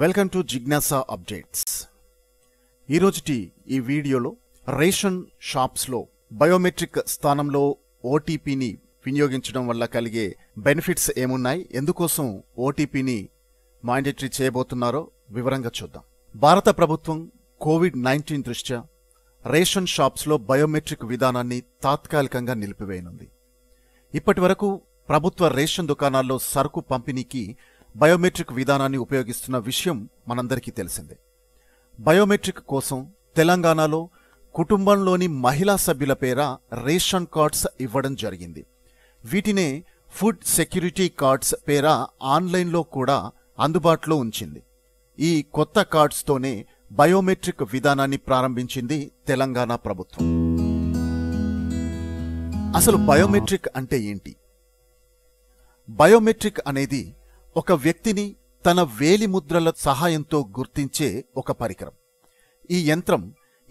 welcome to Jignasa updates ఈరోజుటి ఈ వీడియోలో రేషన్ షాప్స్లో బయోమెట్రిక్ స్థానంలో ఓటీపీని వినియోగించడం వల్ల కలిగే బెనిఫిట్స్ ఏమున్నాయి ఎందుకోసం ఓటీపీని మాండేటరీ చేయబోతున్నారో వివరంగా చూద్దాం భారత ప్రభుత్వం కోవిడ్ నైన్టీన్ దృష్ట్యా రేషన్ షాప్స్లో బయోమెట్రిక్ విధానాన్ని తాత్కాలికంగా నిలిపివేయనుంది ఇప్పటి వరకు ప్రభుత్వ రేషన్ దుకాణాల్లో సరుకు పంపిణీకి బయోమెట్రిక్ విధానాన్ని ఉపయోగిస్తున్న విషయం మనందరికీ తెలిసిందే బయోమెట్రిక్ కోసం తెలంగాణలో కుటుంబంలోని మహిళా సభ్యుల పేర రేషన్ కార్డ్స్ ఇవ్వడం జరిగింది వీటినే ఫుడ్ సెక్యూరిటీ కార్డ్స్ పేర ఆన్లైన్లో కూడా అందుబాటులో ఉంచింది ఈ కొత్త కార్డ్స్తోనే బయోమెట్రిక్ విధానాన్ని ప్రారంభించింది తెలంగాణ ప్రభుత్వం అసలు బయోమెట్రిక్ అంటే ఏంటి బయోమెట్రిక్ అనేది ఒక వ్యక్తిని తన వేలి ముద్రల సహాయంతో గుర్తించే ఒక పరికరం ఈ యంత్రం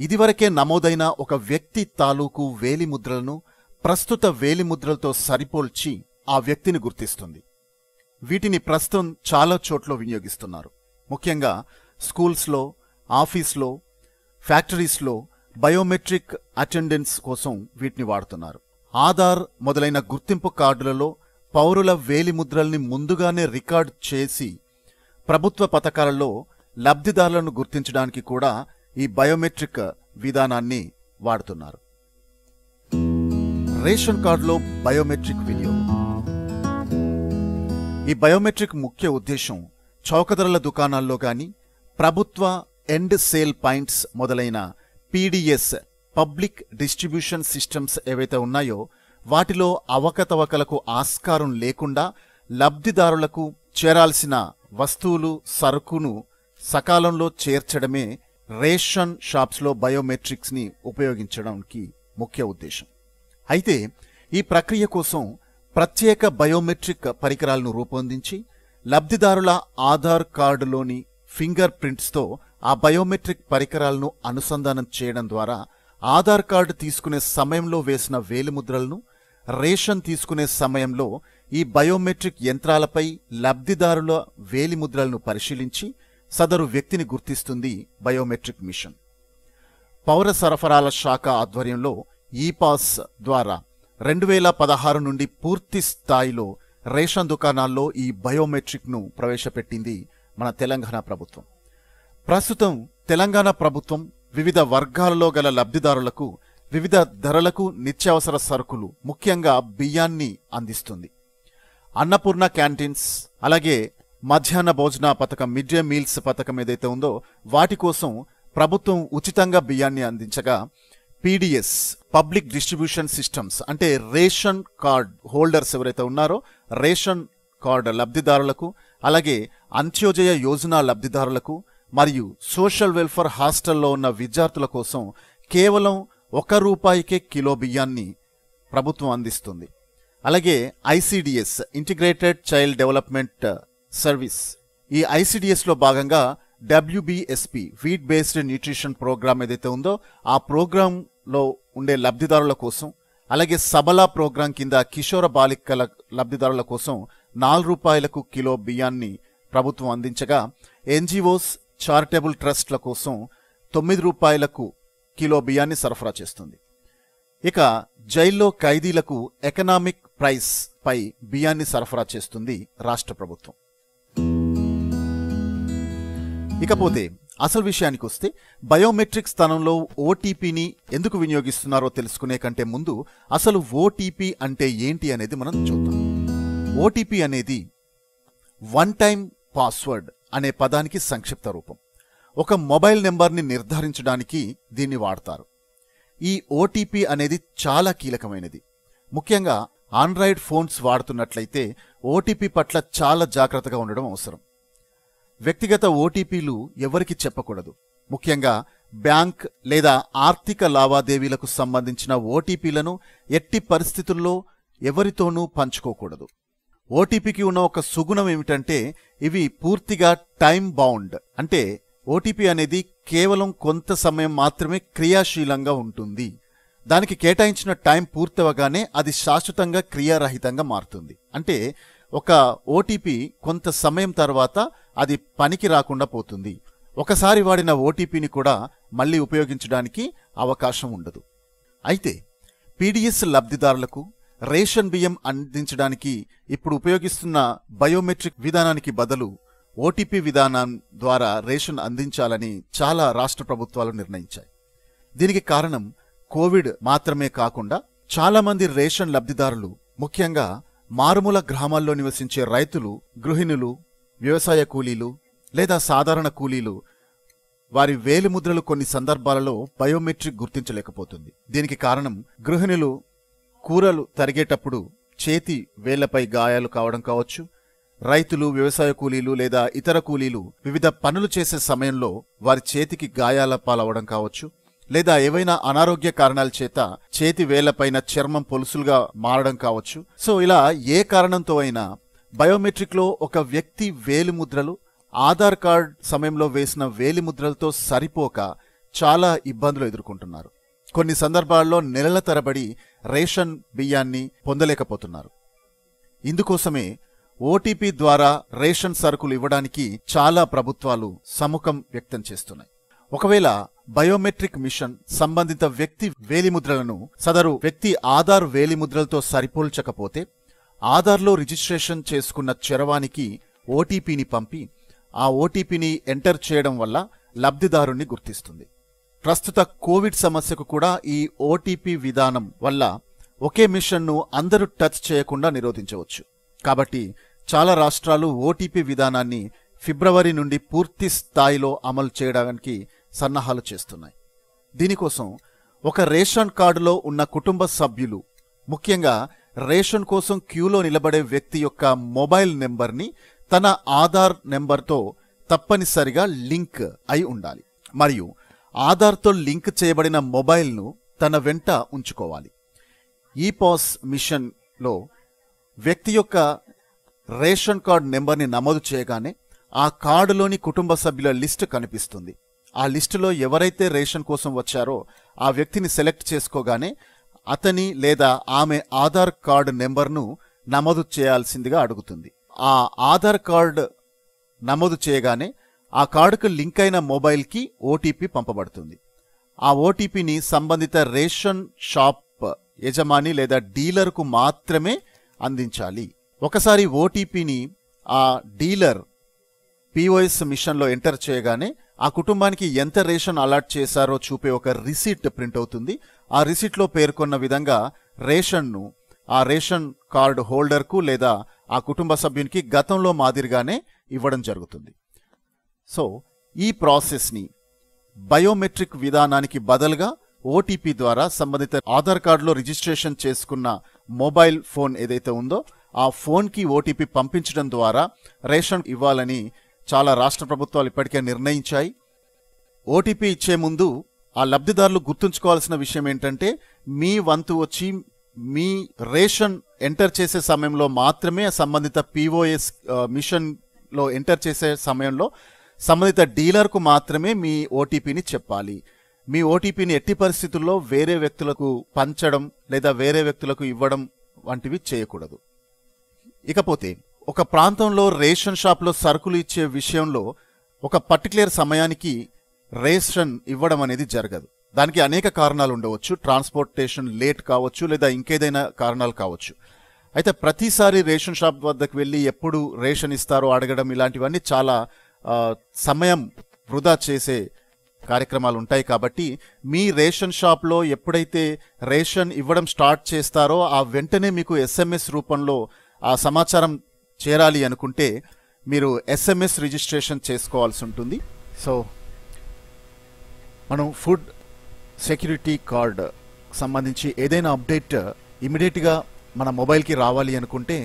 ఇదివరకే నమోదైన ఒక వ్యక్తి తాలూకు వేలిముద్రలను ప్రస్తుత వేలిముద్రలతో సరిపోల్చి ఆ వ్యక్తిని గుర్తిస్తుంది వీటిని ప్రస్తుతం చాలా చోట్ల వినియోగిస్తున్నారు ముఖ్యంగా స్కూల్స్లో ఆఫీస్లో ఫ్యాక్టరీస్లో బయోమెట్రిక్ అటెండెన్స్ కోసం వీటిని వాడుతున్నారు ఆధార్ మొదలైన గుర్తింపు కార్డులలో పౌరుల వేలిముద్రల్ని ముందుగానే రికార్డ్ చేసి ప్రభుత్వ పథకాలలో లబ్ధిదారులను గుర్తించడానికి కూడా ఈ బయోమెట్రిక్ విధానాన్ని వాడుతున్నారు రేషన్ కార్డులో బయోమెట్రిక్ వినియోగం ఈ బయోమెట్రిక్ ముఖ్య ఉద్దేశం చౌకధరల దుకాణాల్లో కానీ ప్రభుత్వ ఎండ్ సేల్ పాయింట్స్ మొదలైన పీడిఎస్ పబ్లిక్ డిస్ట్రిబ్యూషన్ సిస్టమ్స్ ఏవైతే ఉన్నాయో వాటిలో అవకతవకలకు ఆస్కారం లేకుండా లబ్ధిదారులకు చేరాల్సిన వస్తువులు సరుకును సకాలంలో చేర్చడమే రేషన్ షాప్స్లో బయోమెట్రిక్స్ని ఉపయోగించడానికి ముఖ్య ఉద్దేశం అయితే ఈ ప్రక్రియ కోసం ప్రత్యేక బయోమెట్రిక్ పరికరాలను రూపొందించి లబ్ధిదారుల ఆధార్ కార్డులోని ఫింగర్ ప్రింట్స్తో ఆ బయోమెట్రిక్ పరికరాలను అనుసంధానం చేయడం ద్వారా ఆధార్ కార్డు తీసుకునే సమయంలో వేసిన వేలిముద్రలను రేషన్ తీసుకునే సమయంలో ఈ బయోమెట్రిక్ యంత్రాలపై లబ్ధిదారుల వేలిముద్రలను పరిశీలించి సదరు వ్యక్తిని గుర్తిస్తుంది బయోమెట్రిక్ మిషన్ పౌర సరఫరాల శాఖ ఆధ్వర్యంలో ఈ పాస్ ద్వారా రెండు వేల పదహారు నుండి పూర్తి స్థాయిలో రేషన్ దుకాణాల్లో ఈ బయోమెట్రిక్ను ప్రవేశపెట్టింది మన తెలంగాణ ప్రభుత్వం ప్రస్తుతం తెలంగాణ ప్రభుత్వం వివిధ వర్గాలలో గల లబ్ధిదారులకు వివిధ ధరలకు నిత్యావసర సరుకులు ముఖ్యంగా బియ్యాన్ని అందిస్తుంది అన్నపూర్ణ క్యాంటీన్స్ అలాగే మధ్యాహ్న భోజన పథకం మిడ్ డే మీల్స్ పథకం ఏదైతే ఉందో వాటి కోసం ప్రభుత్వం ఉచితంగా బియ్యాన్ని అందించగా పీడిఎస్ పబ్లిక్ డిస్ట్రిబ్యూషన్ సిస్టమ్స్ అంటే రేషన్ కార్డ్ హోల్డర్స్ ఎవరైతే ఉన్నారో రేషన్ కార్డ్ లబ్ధిదారులకు అలాగే అంత్యోదయ యోజన లబ్ధిదారులకు మరియు సోషల్ వెల్ఫేర్ హాస్టల్లో ఉన్న విద్యార్థుల కోసం కేవలం ఒక రూపాయికే కిలో బియ్యాన్ని ప్రభుత్వం అందిస్తుంది అలాగే ICDS integrated child development service ఈ ఐసిడిఎస్లో భాగంగా WBSP feed based nutrition programme ఏదైతే ఉందో ఆ ప్రోగ్రాంలో ఉండే లబ్ధిదారుల కోసం అలాగే సబలా ప్రోగ్రాం కింద కిషోర బాలికల లబ్ధిదారుల కోసం నాలుగు రూపాయలకు కిలో బియ్యాన్ని ప్రభుత్వం అందించగా ఎన్జిఓస్ చారిటబుల్ ట్రస్ట్ల కోసం తొమ్మిది రూపాయలకు కిలో బియ్యాన్ని సరఫరా చేస్తుంది ఇక జైల్లో ఖైదీలకు ఎకనామిక్ ప్రైస్ పై బియ్యాన్ని సరఫరా చేస్తుంది రాష్ట్ర ప్రభుత్వం ఇకపోతే అసలు విషయానికి వస్తే బయోమెట్రిక్ స్థానంలో ఓటీపీని ఎందుకు వినియోగిస్తున్నారో తెలుసుకునే కంటే ముందు అసలు ఓటీపీ అంటే ఏంటి అనేది మనం చూద్దాం ఓటీపీ అనేది వన్ టైం పాస్వర్డ్ అనే పదానికి సంక్షిప్త రూపం ఒక మొబైల్ నెంబర్ని నిర్ధారించడానికి దీన్ని వాడతారు ఈ ఓటీపీ అనేది చాలా కీలకమైనది ముఖ్యంగా ఆండ్రాయిడ్ ఫోన్స్ వాడుతున్నట్లయితే ఓటీపీ పట్ల చాలా జాగ్రత్తగా ఉండడం అవసరం వ్యక్తిగత ఓటీపీలు ఎవరికి చెప్పకూడదు ముఖ్యంగా బ్యాంక్ లేదా ఆర్థిక లావాదేవీలకు సంబంధించిన ఓటీపీలను ఎట్టి పరిస్థితుల్లో ఎవరితోనూ పంచుకోకూడదు ఓటీపీకి ఉన్న ఒక సుగుణం ఏమిటంటే ఇవి పూర్తిగా టైం బౌండ్ అంటే ఓటీపీ అనేది కేవలం కొంత సమయం మాత్రమే క్రియాశీలంగా ఉంటుంది దానికి కేటాయించిన టైం పూర్తవగానే అది శాశ్వతంగా క్రియారహితంగా మారుతుంది అంటే ఒక ఓటీపీ కొంత సమయం తర్వాత అది పనికి రాకుండా పోతుంది ఒకసారి వాడిన ఓటీపీని కూడా మళ్ళీ ఉపయోగించడానికి అవకాశం ఉండదు అయితే పీడిఎస్ లబ్ధిదారులకు రేషన్ బియ్యం అందించడానికి ఇప్పుడు ఉపయోగిస్తున్న బయోమెట్రిక్ విధానానికి బదులు ఓటీపీ విధానం ద్వారా రేషన్ అందించాలని చాలా రాష్ట్ర ప్రభుత్వాలు నిర్ణయించాయి దీనికి కారణం కోవిడ్ మాత్రమే కాకుండా చాలామంది రేషన్ లబ్ధిదారులు ముఖ్యంగా మారుమూల గ్రామాల్లో నివసించే రైతులు గృహిణులు వ్యవసాయ కూలీలు లేదా సాధారణ కూలీలు వారి వేలిముద్రలు కొన్ని సందర్భాలలో బయోమెట్రిక్ గుర్తించలేకపోతుంది దీనికి కారణం గృహిణులు కూరలు తరిగేటప్పుడు చేతి వేళ్లపై గాయాలు కావడం కావచ్చు రైతులు వ్యవసాయ కూలీలు లేదా ఇతర కూలీలు వివిధ పనులు చేసే సమయంలో వారి చేతికి గాయాల పాలవడం కావచ్చు లేదా ఏవైనా అనారోగ్య కారణాల చేత చేతి వేళ్లపైన చర్మం పొలుసులుగా మారడం కావచ్చు సో ఇలా ఏ కారణంతో అయినా బయోమెట్రిక్లో ఒక వ్యక్తి వేలిముద్రలు ఆధార్ కార్డ్ సమయంలో వేసిన వేలిముద్రలతో సరిపోక చాలా ఇబ్బందులు ఎదుర్కొంటున్నారు కొన్ని సందర్భాల్లో నెలల తరబడి రేషన్ బియ్యాన్ని పొందలేకపోతున్నారు ఇందుకోసమే ఓటీపీ ద్వారా రేషన్ సరుకులు ఇవ్వడానికి చాలా ప్రభుత్వాలు సముఖం వ్యక్తం చేస్తున్నాయి ఒకవేళ బయోమెట్రిక్ మిషన్ సంబంధిత వ్యక్తి వేలిముద్రలను సదరు వ్యక్తి ఆధార్ వేలిముద్రలతో సరిపోల్చకపోతే ఆధార్లో రిజిస్ట్రేషన్ చేసుకున్న చరవానికి ఓటీపీని పంపి ఆ ఓటీపీని ఎంటర్ చేయడం వల్ల లబ్ధిదారుణ్ణి గుర్తిస్తుంది ప్రస్తుత కోవిడ్ సమస్యకు కూడా ఈ ఓటీపీ విధానం వల్ల ఒకే మిషన్ను అందరూ టచ్ చేయకుండా నిరోధించవచ్చు కాబట్టి చాలా రాష్ట్రాలు ఓటీపీ విధానాన్ని ఫిబ్రవరి నుండి పూర్తి స్థాయిలో అమలు చేయడానికి సన్నాహాలు చేస్తున్నాయి దీనికోసం ఒక రేషన్ కార్డులో ఉన్న కుటుంబ సభ్యులు ముఖ్యంగా రేషన్ కోసం క్యూలో నిలబడే వ్యక్తి యొక్క మొబైల్ నెంబర్ని తన ఆధార్ నెంబర్తో తప్పనిసరిగా లింక్ అయి ఉండాలి మరియు ఆధార్తో లింక్ చేయబడిన మొబైల్ను తన వెంట ఉంచుకోవాలి ఈ పాస్ మిషన్లో వ్యక్తి యొక్క రేషన్ కార్డ్ నెంబర్ని నమోదు చేయగానే ఆ కార్డులోని కుటుంబ సభ్యుల లిస్టు కనిపిస్తుంది ఆ లిస్టులో ఎవరైతే రేషన్ కోసం వచ్చారో ఆ వ్యక్తిని సెలెక్ట్ చేసుకోగానే అతని లేదా ఆమె ఆధార్ కార్డు నెంబర్ను నమోదు చేయాల్సిందిగా అడుగుతుంది ఆ ఆధార్ కార్డ్ నమోదు చేయగానే ఆ కార్డుకు లింక్ అయిన మొబైల్కి ఓటీపీ పంపబడుతుంది ఆ ఓటీపీని సంబంధిత రేషన్ షాప్ యజమాని లేదా డీలర్కు మాత్రమే అందించాలి ఒకసారి ఓటీపీని ఆ డీలర్ పిఓఎస్ మిషన్లో ఎంటర్ చేయగానే ఆ కుటుంబానికి ఎంత రేషన్ అలాట్ చేశారో చూపే ఒక రిసిట్ ప్రింట్ అవుతుంది ఆ రిసిట్లో పేర్కొన్న విధంగా రేషన్ను ఆ రేషన్ కార్డు హోల్డర్కు లేదా ఆ కుటుంబ సభ్యునికి గతంలో మాదిరిగానే ఇవ్వడం జరుగుతుంది సో ఈ ప్రాసెస్ని బయోమెట్రిక్ విధానానికి బదులుగా ఓటీపీ ద్వారా సంబంధిత ఆధార్ కార్డులో రిజిస్ట్రేషన్ చేసుకున్న మొబైల్ ఫోన్ ఏదైతే ఉందో ఆ ఫోన్కి ఓటీపీ పంపించడం ద్వారా రేషన్ ఇవ్వాలని చాలా రాష్ట్ర ప్రభుత్వాలు ఇప్పటికే నిర్ణయించాయి ఓటీపీ ఇచ్చే ముందు ఆ లబ్ధిదారులు గుర్తుంచుకోవాల్సిన విషయం ఏంటంటే మీ వంతు వచ్చి మీ రేషన్ ఎంటర్ చేసే సమయంలో మాత్రమే సంబంధిత పీఓఎస్ మిషన్లో ఎంటర్ చేసే సమయంలో సంబంధిత డీలర్కు మాత్రమే మీ ఓటీపీని చెప్పాలి మీ ఓటీపీని ఎట్టి పరిస్థితుల్లో వేరే వ్యక్తులకు పంచడం లేదా వేరే వ్యక్తులకు ఇవ్వడం వంటివి చేయకూడదు ఇకపోతే ఒక ప్రాంతంలో రేషన్ షాప్లో సరుకులు ఇచ్చే విషయంలో ఒక పర్టికులర్ సమయానికి రేషన్ ఇవ్వడం అనేది జరగదు దానికి అనేక కారణాలు ఉండవచ్చు ట్రాన్స్పోర్టేషన్ లేట్ కావచ్చు లేదా ఇంకేదైనా కారణాలు కావచ్చు అయితే ప్రతిసారి రేషన్ షాప్ వద్దకు వెళ్ళి ఎప్పుడు రేషన్ ఇస్తారో అడగడం ఇలాంటివన్నీ చాలా సమయం వృధా చేసే కార్యక్రమాలు ఉంటాయి కాబట్టి మీ రేషన్ షాప్లో ఎప్పుడైతే రేషన్ ఇవ్వడం స్టార్ట్ చేస్తారో ఆ వెంటనే మీకు ఎస్ఎంఎస్ రూపంలో ఆ సమాచారం చేరాలి అనుకుంటే మీరు ఎస్ఎంఎస్ రిజిస్ట్రేషన్ చేసుకోవాల్సి ఉంటుంది సో మనం ఫుడ్ సెక్యూరిటీ కార్డ్ సంబంధించి ఏదైనా అప్డేట్ ఇమీడియట్గా మన మొబైల్కి రావాలి అనుకుంటే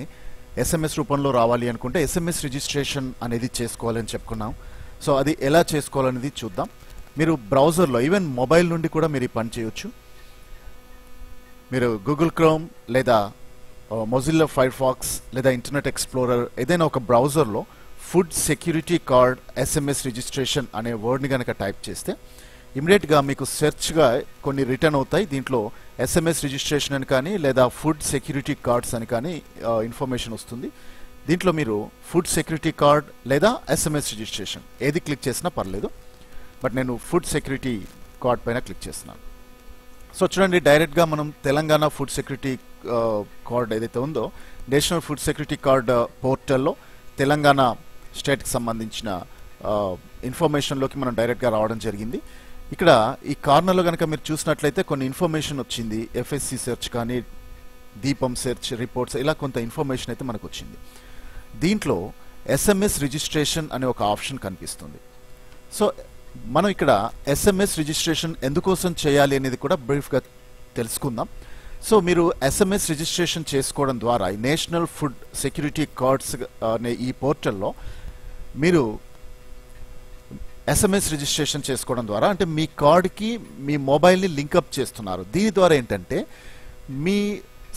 ఎస్ఎంఎస్ రూపంలో రావాలి అనుకుంటే ఎస్ఎంఎస్ రిజిస్ట్రేషన్ అనేది చేసుకోవాలని చెప్పుకున్నాం సో అది ఎలా చేసుకోవాలనేది చూద్దాం మీరు బ్రౌజర్లో ఈవెన్ మొబైల్ నుండి కూడా మీరు ఈ పని చేయొచ్చు మీరు గూగుల్ క్రోమ్ లేదా మొజిల్లా ఫైర్ ఫాక్స్ లేదా ఇంటర్నెట్ ఎక్స్ప్లోరర్ ఏదైనా ఒక బ్రౌజర్లో food security card SMS registration అనే వర్డ్ని కనుక టైప్ చేస్తే ఇమీడియట్గా మీకు సెర్చ్గా కొన్ని రిటర్న్ అవుతాయి దీంట్లో ఎస్ఎంఎస్ రిజిస్ట్రేషన్ అని కానీ లేదా ఫుడ్ సెక్యూరిటీ కార్డ్స్ అని కానీ ఇన్ఫర్మేషన్ వస్తుంది దీంట్లో మీరు ఫుడ్ సెక్యూరిటీ కార్డ్ లేదా ఎస్ఎంఎస్ రిజిస్ట్రేషన్ ఏది క్లిక్ చేసినా పర్లేదు బట్ నేను ఫుడ్ సెక్యూరిటీ కార్డ్ పైన క్లిక్ చేస్తున్నాను సో చూడండి డైరెక్ట్గా మనం తెలంగాణ ఫుడ్ సెక్యూరిటీ కార్డ్ ఏదైతే ఉందో national food security card uh, పోర్టల్లో తెలంగాణ స్టేట్కి సంబంధించిన uh, ఇన్ఫర్మేషన్లోకి మనం డైరెక్ట్గా రావడం జరిగింది ఇక్కడ ఈ కార్నర్లో కనుక మీరు చూసినట్లయితే కొన్ని ఇన్ఫర్మేషన్ వచ్చింది ఎఫ్ఎస్సి సెర్చ్ కానీ దీపం సెర్చ్ రిపోర్ట్స్ ఇలా కొంత ఇన్ఫర్మేషన్ అయితే మనకు వచ్చింది దీంట్లో ఎస్ఎంఎస్ రిజిస్ట్రేషన్ అనే ఒక ఆప్షన్ కనిపిస్తుంది సో మనం ఇక్కడ ఎస్ఎంఎస్ రిజిస్ట్రేషన్ ఎందుకోసం చేయాలి అనేది కూడా బ్రీఫ్గా తెలుసుకుందాం సో మీరు ఎస్ఎంఎస్ రిజిస్ట్రేషన్ చేసుకోవడం ద్వారా నేషనల్ ఫుడ్ సెక్యూరిటీ కార్డ్స్ అనే ఈ పోర్టల్లో మీరు ఎస్ఎంఎస్ రిజిస్ట్రేషన్ చేసుకోవడం ద్వారా అంటే మీ కార్డ్కి మీ మొబైల్ని లింకప్ చేస్తున్నారు దీని ద్వారా ఏంటంటే మీ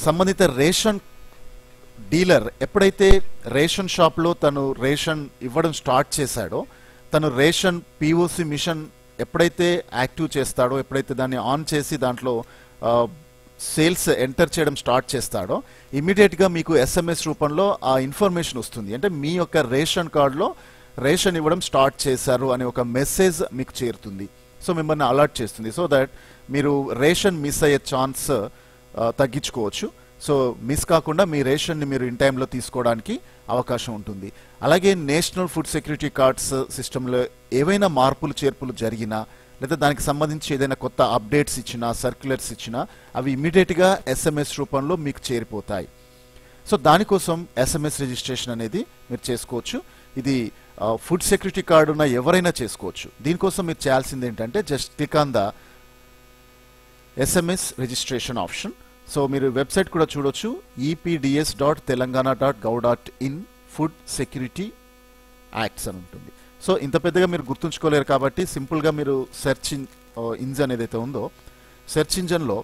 సంబంధిత రేషన్ డీలర్ ఎప్పుడైతే రేషన్ షాప్లో తను రేషన్ ఇవ్వడం స్టార్ట్ చేశాడో తను రేషన్ పిఓసి మిషన్ ఎప్పుడైతే యాక్టివ్ చేస్తాడో ఎప్పుడైతే దాన్ని ఆన్ చేసి దాంట్లో uh, సేల్స్ ఎంటర్ చేయడం స్టార్ట్ చేస్తాడో ఇమీడియట్గా మీకు ఎస్ఎంఎస్ రూపంలో ఆ ఇన్ఫర్మేషన్ వస్తుంది అంటే మీ యొక్క రేషన్ కార్డులో రేషన్ ఇవ్వడం స్టార్ట్ చేశారు అనే ఒక మెసేజ్ మీకు చేరుతుంది సో మిమ్మల్ని అలర్ట్ చేస్తుంది సో దట్ మీరు రేషన్ మిస్ అయ్యే ఛాన్స్ తగ్గించుకోవచ్చు సో మిస్ కాకుండా మీ రేషన్ని మీరు ఇన్ టైంలో తీసుకోవడానికి అవకాశం ఉంటుంది అలాగే నేషనల్ ఫుడ్ సెక్యూరిటీ కార్డ్స్ సిస్టంలో ఏవైనా మార్పులు చేర్పులు జరిగినా లేదా దానికి సంబంధించి ఏదైనా కొత్త అప్డేట్స్ ఇచ్చినా సర్క్యులర్స్ ఇచ్చినా అవి ఇమీడియట్గా ఎస్ఎంఎస్ రూపంలో మీకు చేరిపోతాయి సో దానికోసం ఎస్ఎంఎస్ రిజిస్ట్రేషన్ అనేది మీరు చేసుకోవచ్చు ఇది ఫుడ్ సెక్యూరిటీ కార్డు ఉన్న ఎవరైనా చేసుకోవచ్చు దీనికోసం మీరు చేయాల్సింది ఏంటంటే just click on the SMS registration option so మీరు వెబ్సైట్ కూడా చూడొచ్చు EPDS dot Telangana dot gov dot in food security acts అని ఉంటుంది సో ఇంత పెద్దగా మీరు గుర్తుంచుకోలేరు కాబట్టి సింపుల్గా మీరు సెర్చ్ ఇన్ ఇంజన్ ఏదైతే ఉందో సెర్చ్ ఇంజన్లో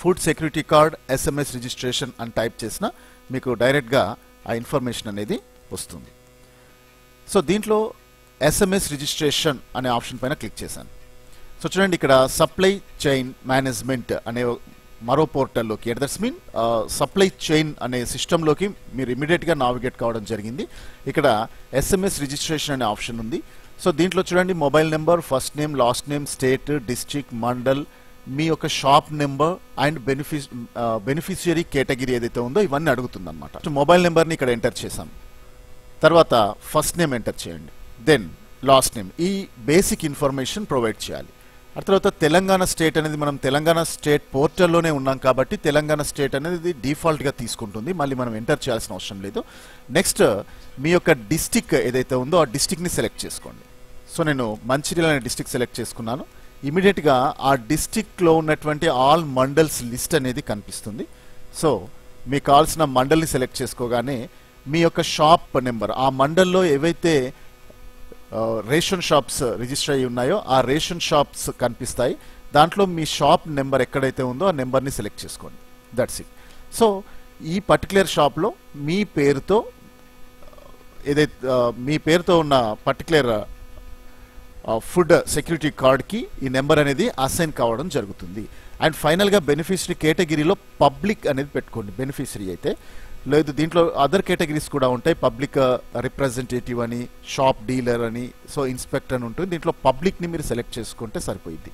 food security card SMS registration అని టైప్ చేసిన మీకు డైరెక్ట్గా ఆ ఇన్ఫర్మేషన్ అనేది వస్తుంది సో దీంట్లో ఎస్ఎంఎస్ రిజిస్ట్రేషన్ అనే ఆప్షన్ పైన క్లిక్ చేశాను సో చూడండి ఇక్కడ సప్లై చైన్ మేనేజ్మెంట్ అనే మరో పోర్టల్లోకి at that's mean supply chain అనే సిస్టంలోకి మీరు ఇమీడియట్గా నావిగేట్ కావడం జరిగింది ఇక్కడ ఎస్ఎంఎస్ రిజిస్ట్రేషన్ అనే ఆప్షన్ ఉంది సో దీంట్లో చూడండి mobile number first name last name state district mandal మీ యొక్క షాప్ నెంబర్ అండ్ బెనిఫి బెనిఫిషియరీ కేటగిరీ ఏదైతే ఉందో ఇవన్నీ అడుగుతుంది అనమాట మొబైల్ నెంబర్ని ఇక్కడ ఎంటర్ చేసాం తర్వాత ఫస్ట్ నేమ్ ఎంటర్ చేయండి దెన్ లాస్ట్ నేమ్ ఈ బేసిక్ ఇన్ఫర్మేషన్ ప్రొవైడ్ చేయాలి ఆ తర్వాత తెలంగాణ స్టేట్ అనేది మనం తెలంగాణ స్టేట్ పోర్టల్లోనే ఉన్నాం కాబట్టి తెలంగాణ స్టేట్ అనేది డిఫాల్ట్గా తీసుకుంటుంది మళ్ళీ మనం ఎంటర్ చేయాల్సిన అవసరం లేదు నెక్స్ట్ మీ యొక్క డిస్టిక్ ఏదైతే ఉందో ఆ డిస్టిక్ని సెలెక్ట్ చేసుకోండి సో నేను మంచిర్యాల అనే డిస్టిక్ సెలెక్ట్ చేసుకున్నాను ఇమీడియట్గా ఆ డిస్టిక్లో ఉన్నటువంటి ఆల్ మండల్స్ లిస్ట్ అనేది కనిపిస్తుంది సో మీకు కావాల్సిన మండల్ని సెలెక్ట్ చేసుకోగానే మీ యొక్క షాప్ నెంబర్ ఆ మండల్లో ఏవైతే రేషన్ షాప్స్ రిజిస్టర్ అయి ఉన్నాయో ఆ రేషన్ షాప్స్ కనిపిస్తాయి దాంట్లో మీ షాప్ నెంబర్ ఎక్కడైతే ఉందో ఆ నెంబర్ని సెలెక్ట్ చేసుకోండి దట్స్ ఇట్ సో ఈ పర్టికులర్ షాప్లో మీ పేరుతో ఏదైతే మీ పేరుతో ఉన్న పర్టికులర్ ఫుడ్ సెక్యూరిటీ కార్డ్కి ఈ నెంబర్ అనేది అసైన్ కావడం జరుగుతుంది అండ్ ఫైనల్గా బెనిఫిషరీ కేటగిరీలో పబ్లిక్ అనేది పెట్టుకోండి బెనిఫిషరీ అయితే లేదు దీంట్లో అదర్ కేటగిరీస్ కూడా ఉంటాయి పబ్లిక్ రిప్రజెంటేటివ్ uh, అని షాప్ డీలర్ అని సో ఇన్స్పెక్టర్ అని ఉంటుంది దీంట్లో పబ్లిక్ని మీరు సెలెక్ట్ చేసుకుంటే సరిపోయింది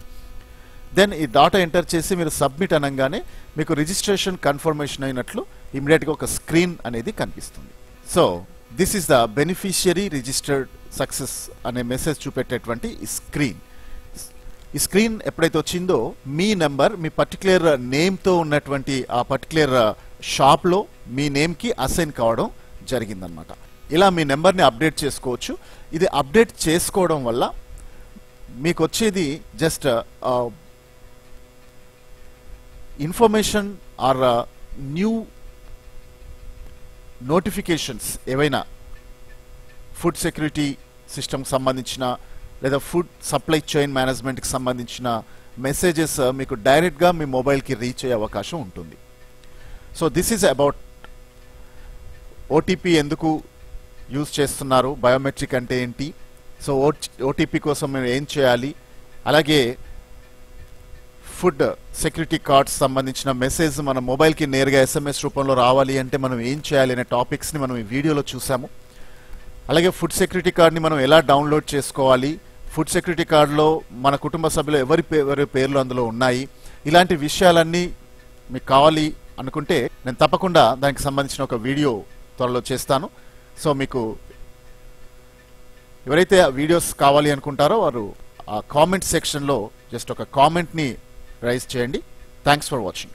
దెన్ ఈ డాటా ఎంటర్ చేసి మీరు సబ్మిట్ అనగానే మీకు రిజిస్ట్రేషన్ కన్ఫర్మేషన్ అయినట్లు ఇమీడియట్గా ఒక స్క్రీన్ అనేది కనిపిస్తుంది so this is the beneficiary registered success అనే మెసేజ్ చూపెట్టేటువంటి స్క్రీన్ ఈ స్క్రీన్ ఎప్పుడైతే వచ్చిందో మీ నెంబర్ మీ పర్టికులర్ నేమ్తో ఉన్నటువంటి ఆ పర్టికులర్ షాప్లో మీ నేమ్కి అసైన్ కావడం జరిగిందనమాట ఇలా మీ నెంబర్ని అప్డేట్ చేసుకోవచ్చు ఇది అప్డేట్ చేసుకోవడం వల్ల మీకు వచ్చేది just information or new notifications ఏవైనా ఫుడ్ సెక్యూరిటీ సిస్టమ్కి సంబంధించిన లేదా ఫుడ్ సప్లై చైన్ మేనేజ్మెంట్కి సంబంధించిన మెసేజెస్ మీకు డైరెక్ట్గా మీ మొబైల్కి రీచ్ అయ్యే అవకాశం ఉంటుంది so this is about OTP ఎందుకు యూజ్ చేస్తున్నారు బయోమెట్రిక్ అంటే ఏంటి సో ఓటీపీ కోసం మేము ఏం చేయాలి అలాగే ఫుడ్ సెక్యూరిటీ కార్డ్స్ సంబంధించిన మెసేజ్ మన మొబైల్కి నేరుగా ఎస్ఎంఎస్ రూపంలో రావాలి అంటే మనం ఏం చేయాలి అనే టాపిక్స్ని మనం ఈ వీడియోలో చూసాము అలాగే ఫుడ్ సెక్యూరిటీ కార్డ్ని మనం ఎలా డౌన్లోడ్ చేసుకోవాలి ఫుడ్ సెక్యూరిటీ కార్డులో మన కుటుంబ సభ్యులు ఎవరి ఎవరి పేర్లు అందులో ఉన్నాయి ఇలాంటి విషయాలన్నీ మీకు కావాలి అనుకుంటే నేను తప్పకుండా దానికి సంబంధించిన ఒక వీడియో త్వరలో చేస్తాను సో మీకు ఎవరైతే ఆ వీడియోస్ కావాలి అనుకుంటారో వారు ఆ కామెంట్ సెక్షన్లో జస్ట్ ఒక కామెంట్ని రైజ్ చేయండి థ్యాంక్స్ ఫర్ వాచింగ్